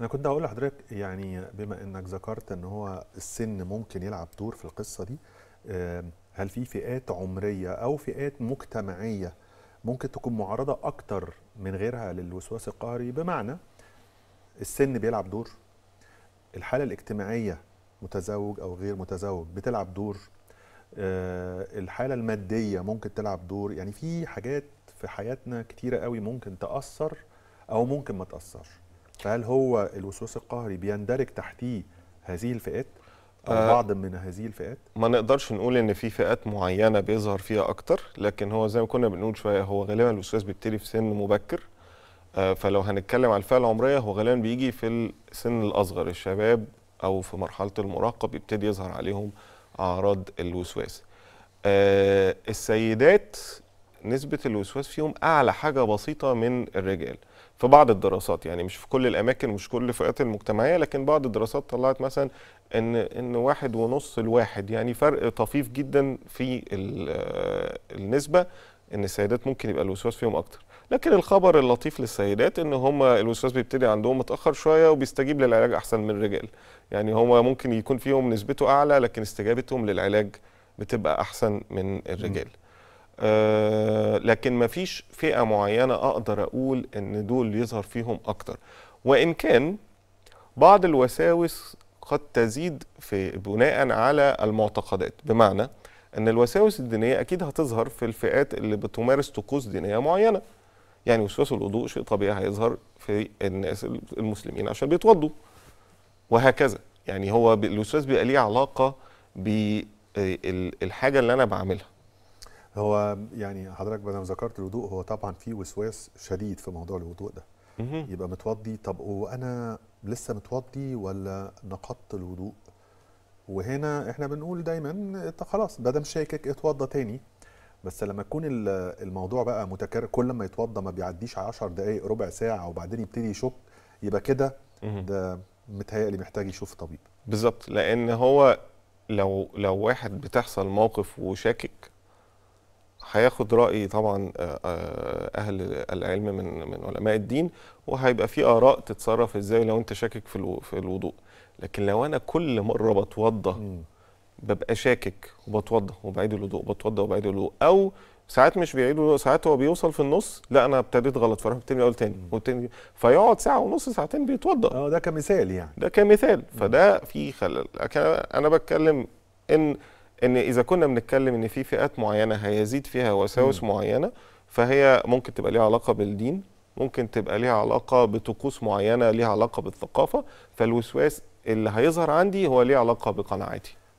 انا كنت هقول لحضرتك يعني بما انك ذكرت ان هو السن ممكن يلعب دور في القصه دي هل في فئات عمريه او فئات مجتمعيه ممكن تكون معرضه اكتر من غيرها للوسواس القهري بمعنى السن بيلعب دور الحاله الاجتماعيه متزوج او غير متزوج بتلعب دور آه، الحاله الماديه ممكن تلعب دور يعني في حاجات في حياتنا كتيره قوي ممكن تاثر او ممكن ما تاثرش فهل هو الوسواس القهري بيندرج تحتيه هذه الفئات او آه بعض من هذه الفئات ما نقدرش نقول ان في فئات معينه بيظهر فيها اكتر لكن هو زي ما كنا بنقول شويه هو غالبا الوسواس بيبتدي في سن مبكر آه فلو هنتكلم على الفئه العمريه هو غالبا بيجي في السن الاصغر الشباب او في مرحله المراهقه بيبتدي يظهر عليهم اعراض الوسواس آه السيدات نسبه الوسواس فيهم اعلى حاجه بسيطه من الرجال في بعض الدراسات يعني مش في كل الاماكن مش كل الفئات المجتمعيه لكن بعض الدراسات طلعت مثلا ان ان واحد ونص الواحد يعني فرق طفيف جدا في آه، النسبه ان السيدات ممكن يبقى الوسواس فيهم اكتر لكن الخبر اللطيف للسيدات ان هم الوسواس بيبتدي عندهم متاخر شويه وبيستجيب للعلاج احسن من الرجال يعني هم ممكن يكون فيهم نسبته اعلى لكن استجابتهم للعلاج بتبقى احسن من الرجال م. آه، لكن ما فيش فئه معينه اقدر اقول ان دول يظهر فيهم اكتر وان كان بعض الوساوس قد تزيد في بناء على المعتقدات بمعنى ان الوساوس الدينيه اكيد هتظهر في الفئات اللي بتمارس طقوس دينيه معينه يعني وسواس الوضوء شيء طبيعي هيظهر في الناس المسلمين عشان بيتوضوا وهكذا يعني هو الوسواس بيبقى ليه علاقه بالحاجه اللي انا بعملها هو يعني حضرتك بدل ما ذكرت الوضوء هو طبعا في وسواس شديد في موضوع الوضوء ده يبقى متوضي طب وانا لسه متوضي ولا نقضت الوضوء وهنا احنا بنقول دايما انت خلاص ما دام شاكك اتوضى تاني بس لما يكون الموضوع بقى متكرر كل ما يتوضى ما بيعديش 10 دقائق ربع ساعه وبعدين يبتدي يشك يبقى كده ده متهيألي محتاج يشوف طبيب بالظبط لان هو لو لو واحد بتحصل موقف وشاكك هياخد راي طبعا آه، آه، اهل العلم من من علماء الدين وهيبقى في اراء تتصرف ازاي لو انت شاكك في في الوضوء لكن لو انا كل مره بتوضى ببقى شاكك وبتوضى وبعيد الوضوء بتوضى وبعيد الوضوء او ساعات مش بيعيد الوضوء ساعات هو بيوصل في النص لا انا ابتديت غلط فراح ابتدي اقول تاني والتاني فيقعد ساعه ونص ساعتين بيتوضى اه ده كمثال يعني ده كمثال فده في خلل انا بتكلم ان ان اذا كنا بنتكلم ان في فئات معينه هيزيد فيها وساوس م. معينه فهي ممكن تبقى ليها علاقه بالدين ممكن تبقى ليها علاقه بطقوس معينه ليها علاقه بالثقافه فالوسواس اللي هيظهر عندي هو ليه علاقه بقناعاتي